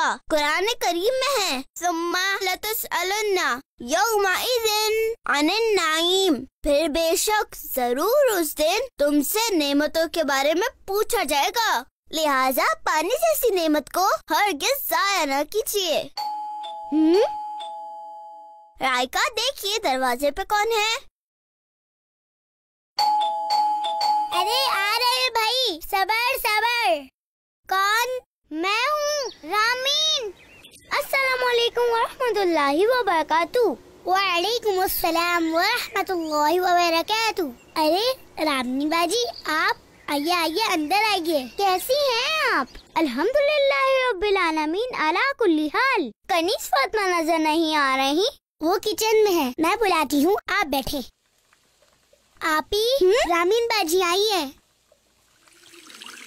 हाँ, कुरान करीम में है नाइम फिर बेशक जरूर उस दिन तुमसे नेमतों के बारे में पूछा जाएगा लिहाजा पानी जैसी नेमत को हर गिज जाया न कीजिए हम्म? रायका देखिए दरवाजे पे कौन है अरे आ रहे भाई सबर सबर कौन अरे रामनी बाजी आप आइए आइए अंदर आइए कैसी हैं आप अल्हम्दुलिल्लाह अला कुल्ली हाल कनीस फातिमा नजर नहीं आ रही वो किचन में है मैं बुलाती हूँ आप बैठे आप ही रामीन बाजी आई है